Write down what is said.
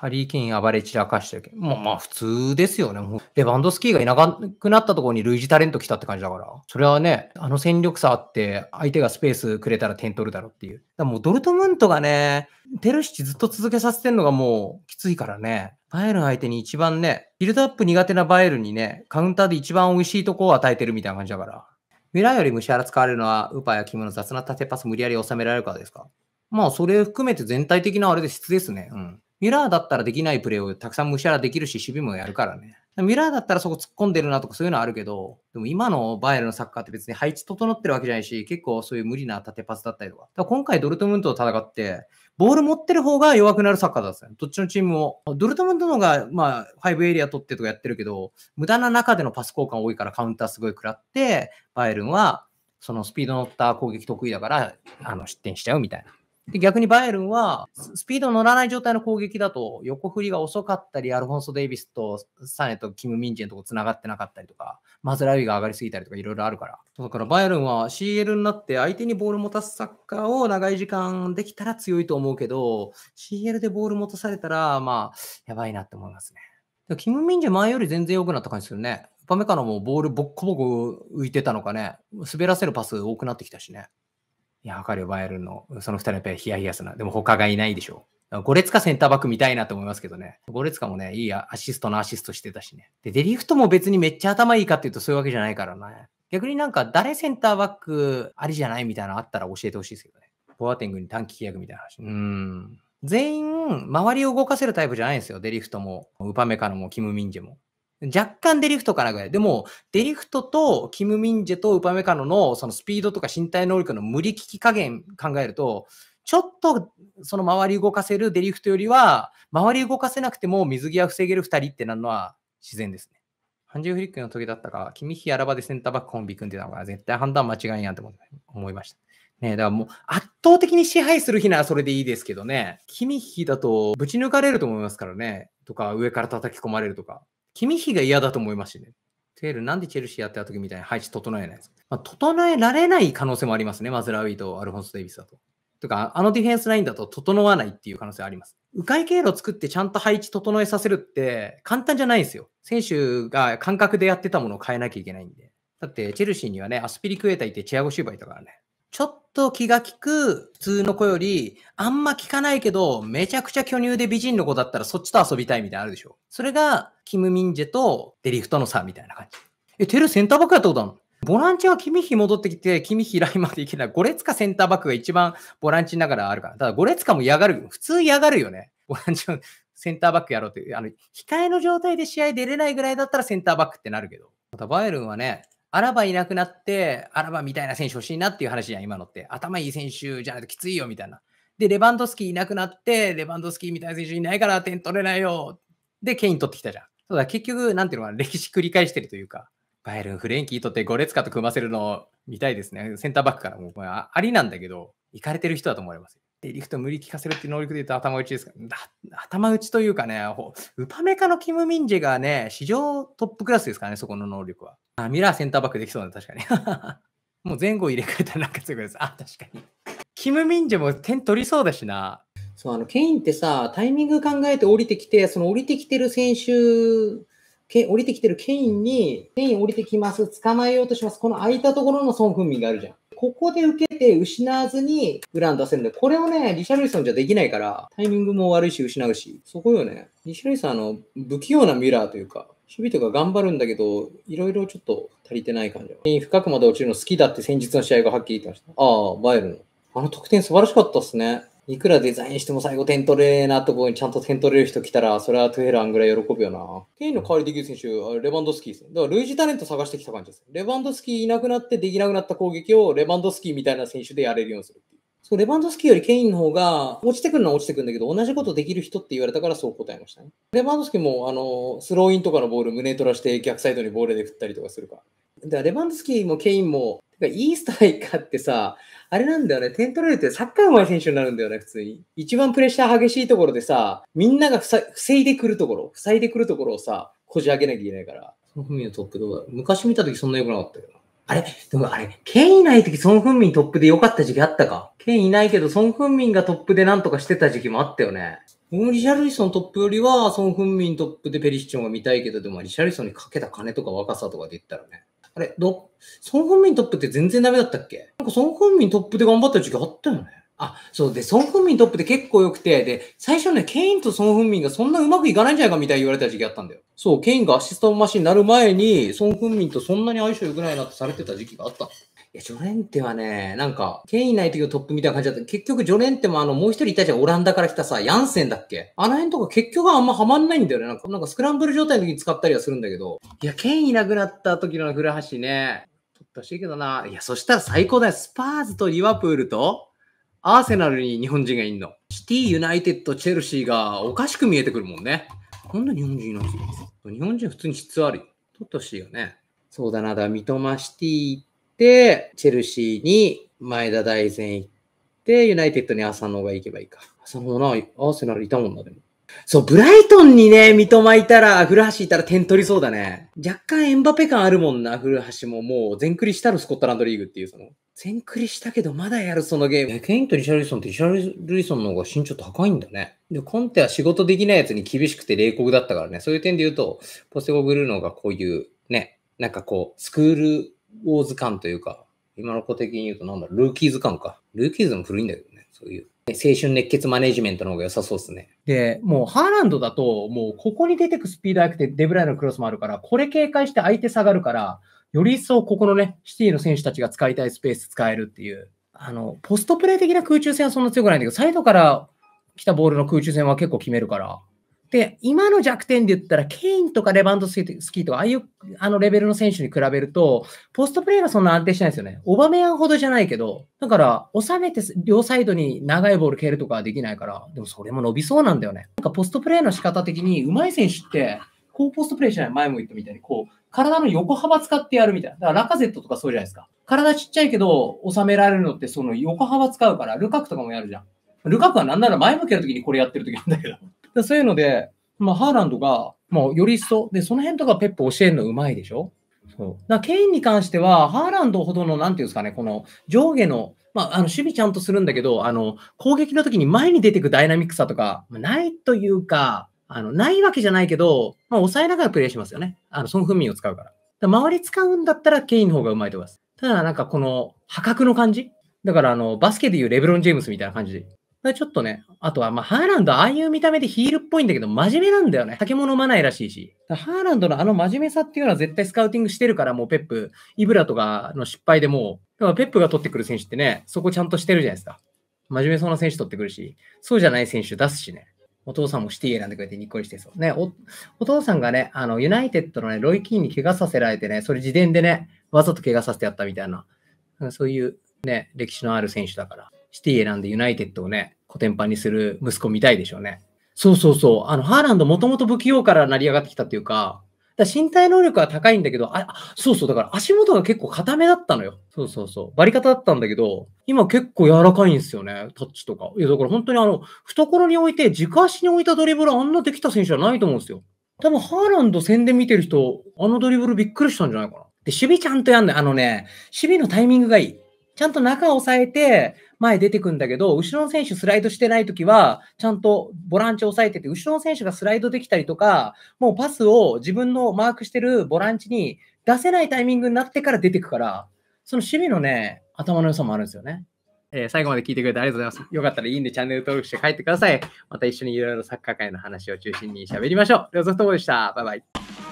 ハリー・ケイン暴れ散らかしてるけど、もうまあ普通ですよね。もうレバンドスキーがいなくなったところに類似タレント来たって感じだから、それはね、あの戦力差あって、相手がスペースくれたら点取るだろうっていう。だもうドルトムントがね、テルシチずっと続けさせてるのがもうきついからね、バイエルン相手に一番ね、ビルドアップ苦手なバイエルンにね、カウンターで一番美味しいとこを与えてるみたいな感じだから。未来より虫原使われるのは、ウーパーやキムの雑な縦パス無理やり収められるからですかまあ、それ含めて全体的なあれで質ですね。うん。ミラーだったらできないプレーをたくさんゃらできるし、守備もやるからね。ミラーだったらそこ突っ込んでるなとかそういうのあるけど、でも今のバイエルのサッカーって別に配置整ってるわけじゃないし、結構そういう無理な縦パスだったりとか。だから今回ドルトムントと戦って、ボール持ってる方が弱くなるサッカーだったんですよ。どっちのチームも。ドルトムントの方が、まあ、5エリア取ってとかやってるけど、無駄な中でのパス交換多いからカウンターすごい食らって、バイエルンは、そのスピード乗った攻撃得意だから、あの、失点しちゃうみたいな。で逆にバイエルンは、スピード乗らない状態の攻撃だと、横振りが遅かったり、アルフォンソ・デイビスとサネとキム・ミンジェのとこつながってなかったりとか、マズラウィが上がりすぎたりとか、いろいろあるから。だから、バイエルンは CL になって、相手にボール持たすサッカーを長い時間できたら強いと思うけど、CL でボール持たされたら、まあ、やばいなって思いますね。キム・ミンジェ前より全然良くなった感じするね。パメカノもボールボッコボコ浮いてたのかね、滑らせるパス多くなってきたしね。いや、わかるよ、バイエルンの、その二人はやっぱりヒヤヒヤすな。でも他がいないでしょう。ゴレツカセンターバック見たいなと思いますけどね。ゴレツカもね、いいアシストのアシストしてたしね。で、デリフトも別にめっちゃ頭いいかっていうとそういうわけじゃないからね。逆になんか誰センターバックありじゃないみたいなのあったら教えてほしいですけどね。ボアティングに短期契約みたいな話。うん。全員、周りを動かせるタイプじゃないんですよ。デリフトも、ウパメカノも、キム・ミンジェも。若干デリフトかなぐらい。でも、デリフトとキム・ミンジェとウパメカノのそのスピードとか身体能力の無理利き加減考えると、ちょっとその周り動かせるデリフトよりは、周り動かせなくても水際防げる2人ってなるのは自然ですね。ハンジュフリックの時だったか、君ヒアラバでセンターバックコンビ組んでたのが絶対判断間違いやんって思いました。ねだからもう圧倒的に支配する日ならそれでいいですけどね、君ヒだとぶち抜かれると思いますからね、とか上から叩き込まれるとか。君比が嫌だと思いますしね。テール、なんでチェルシーやってた時みたいな配置整えないです。まあ、整えられない可能性もありますね。マズラウィとアルフォンス・デイビスだと。とか、あのディフェンスラインだと整わないっていう可能性あります。迂回経路作ってちゃんと配置整えさせるって簡単じゃないんですよ。選手が感覚でやってたものを変えなきゃいけないんで。だって、チェルシーにはね、アスピリクエータいてチェアゴ・シューバいたからね。と気が利く普通の子より、あんま聞かないけど、めちゃくちゃ巨乳で美人の子だったらそっちと遊びたいみたいなあるでしょ。それが、キム・ミンジェとデリフトの差みたいな感じ。え、テルセンターバックやったことあるのボランチは君日戻ってきて、君インまで行けない。ゴレツカセンターバックが一番ボランチながらあるから。ただ、ゴレツカも嫌がる。普通嫌がるよね。ボランチは センターバックやろうって。あの、控えの状態で試合出れないぐらいだったらセンターバックってなるけど。また、バイエルンはね、アラバいなくなって、アラバみたいな選手欲しいなっていう話じゃん、今のって。頭いい選手じゃないときついよみたいな。で、レバンドスキーいなくなって、レバンドスキーみたいな選手いないから点取れないよ。で、ケイン取ってきたじゃん。そうだ、結局、なんていうのかな、歴史繰り返してるというか、バイエルン、フレンキー取ってゴレツカと組ませるの見たいですね。センターバックからもうありなんだけど、行かれてる人だと思われます。デリフト無理聞かせるっていう能力で言うと頭打ちですか頭打ちというかね、ウパメカのキム・ミンジェがね、史上トップクラスですからね、そこの能力は。あミラーセンターバックできそうな、確かに。もう前後入れ替えたらなんかすごいです。あ、確かに。キム・ミンジェも点取りそうだしな。そう、あの、ケインってさ、タイミング考えて降りてきて、その降りてきてる選手け降りてきてるケインに、ケイン降りてきます、捕まえようとします、この空いたところのソン・フンミンがあるじゃん。ここで受けて失わずにグラン出せるんで、これをね、リシャルリソンじゃできないから、タイミングも悪いし失うし、そこよね。リシャルリソン、あの、不器用なミュラーというか、守備とか頑張るんだけど、いろいろちょっと足りてない感じ。深くまで落ちるの好きだって先日の試合がはっきり言ってました。ああ、バイルの。あの得点素晴らしかったっすね。いくらデザインしても最後点取れなところにちゃんと点取れる人来たら、それはトゥヘランぐらい喜ぶよな。ケインの代わりできる選手、レバンドスキーですだから類似タレント探してきた感じです。レバンドスキーいなくなってできなくなった攻撃をレバンドスキーみたいな選手でやれるようにするっていう。そう、レバンドスキーよりケインの方が、落ちてくるのは落ちてくるんだけど、同じことできる人って言われたからそう答えましたね。レバンドスキーも、あの、スローインとかのボール胸取らして逆サイドにボールで振ったりとかするから。だからレバンドスキーもケインもいいストライカーってさ、あれなんだよね、点取られてサッカー上手い選手になるんだよね、普通に。一番プレッシャー激しいところでさ、みんなが防いでくるところ、塞いでくるところをさ、こじ開けなきゃいけないから。そのフミのトップどうだ昔見た時そんな良くなかったけど。あれでもあれ、ケンいない時、ソン・フンミントップで良かった時期あったかケンいないけど、ソン・フンミンがトップで何とかしてた時期もあったよね。もうリシャルリソントップよりは、ソン・フンミントップでペリシチョンが見たいけど、でもリシャルリソンにかけた金とか若さとかで言ったらね、あれ、ど、孫ン・民トップって全然ダメだったっけなんか孫ン・民トップで頑張った時期あったよね。あ、そうで、孫ン・民トップって結構良くて、で、最初ね、ケインと孫ン・民がそんなうまくいかないんじゃないかみたいに言われた時期あったんだよ。そう、ケインがアシストマシンになる前に、孫ン・民とそんなに相性良くないなってされてた時期があったいや、ジョレンテはね、なんか、権威ない時のトップみたいな感じだった。結局、ジョレンテもあの、もう一人いたじゃん、オランダから来たさ、ヤンセンだっけあの辺とか結局あんまハマんないんだよね。なんか、なんかスクランブル状態の時に使ったりはするんだけど。いや、権威なくなった時の古橋ね、取ったしいけどな。いや、そしたら最高だよ。スパーズとリワプールと、アーセナルに日本人がいんの。シティ、ユナイテッド、チェルシーがおかしく見えてくるもんね。こんな日本人いないんですよ。日本人普通に質悪い。よ。取ってほしいよね。そうだな、だ三笘シティ、チェルシーに前田大然行って、ユナイテッドに浅野が行けばいいか。浅野な、アーセナルいたもんな、でも。そう、ブライトンにね、三笘いたら、古橋いたら点取りそうだね。若干エンバペ感あるもんな、古橋ももう、全クリしたろ、スコットランドリーグっていう、その。全クリしたけど、まだやる、そのゲーム。ケインとリシャルリソンってリシャルリソンの方が身長高いんだね。で、コンテは仕事できないやつに厳しくて冷酷だったからね。そういう点で言うと、ポセゴ・ブルーノがこういう、ね、なんかこう、スクールーズ感というか、今の子的に言うとなんだ、ルーキーズ感か。ルーキーズも古いんだけどね、そういう。青春熱血マネジメントの方が良さそうですね。で、もうハーランドだと、もうここに出てくスピード速くてデブライのクロスもあるから、これ警戒して相手下がるから、より一層ここのね、シティの選手たちが使いたいスペース使えるっていう。あの、ポストプレイ的な空中戦はそんな強くないんだけど、サイドから来たボールの空中戦は結構決めるから、で、今の弱点で言ったら、ケインとかレバンドスキーとか、ああいうあのレベルの選手に比べると、ポストプレーがそんな安定しないですよね。オバメアンほどじゃないけど、だから、収めて両サイドに長いボール蹴るとかはできないから、でもそれも伸びそうなんだよね。なんかポストプレーの仕方的に、上手い選手って、こうポストプレーしない、前も言ったみたいに、こう、体の横幅使ってやるみたいな。だからラカゼットとかそうじゃないですか。体ちっちゃいけど、収められるのって、その横幅使うから、ルカクとかもやるじゃん。ルカクはなんなら前向けるときにこれやってるときなんだけど。でそういうので、まあ、ハーランドが、もうより一層、で、その辺とかペップ教えるのうまいでしょそうだケインに関しては、ハーランドほどの、なんていうんですかね、この上下の、まあ、あの守備ちゃんとするんだけど、あの攻撃の時に前に出てくダイナミックさとか、ないというか、あのないわけじゃないけど、まあ、抑えながらプレイしますよね。あのそのフンミンを使うから。から周り使うんだったら、ケインの方がうまいと思います。ただ、なんかこの破格の感じだからあの、バスケでいうレブロン・ジェームスみたいな感じちょっとね、あとは、まあ、ハーランド、ああいう見た目でヒールっぽいんだけど、真面目なんだよね。酒も飲まないらしいし。ハーランドのあの真面目さっていうのは絶対スカウティングしてるから、もうペップ、イブラとかの失敗でもう、ペップが取ってくる選手ってね、そこちゃんとしてるじゃないですか。真面目そうな選手取ってくるし、そうじゃない選手出すしね。お父さんもシティ選んでくれてにっこりしてそう。ね、おお父さんがね、あの、ユナイテッドのね、ロイ・キーンに怪我させられてね、それ自伝でね、わざと怪我させてやったみたいな、そういうね、歴史のある選手だから。シティ選んでユナイテッドをね、コテンパンにする息子見たいでしょうね。そうそうそう。あの、ハーランドもともと不器用から成り上がってきたっていうか、だ身体能力は高いんだけど、あ、そうそう、だから足元が結構固めだったのよ。そうそうそう。バリ方だったんだけど、今結構柔らかいんですよね、タッチとか。いや、だから本当にあの、懐に置いて、軸足に置いたドリブルあんなできた選手じゃないと思うんですよ。多分、ハーランド戦で見てる人、あのドリブルびっくりしたんじゃないかな。で、守備ちゃんとやんない。あのね、守備のタイミングがいい。ちゃんと中を押さえて、前出てくんだけど、後ろの選手スライドしてないときは、ちゃんとボランチを抑えてて、後ろの選手がスライドできたりとか、もうパスを自分のマークしてるボランチに出せないタイミングになってから出てくから、その守備のね、頭の良さもあるんですよね。えー、最後まで聞いてくれてありがとうございます。よかったらいいんでチャンネル登録して帰ってください。また一緒にいろいろサッカー界の話を中心に喋りましょう。では、ソフトボールでした。バイバイ。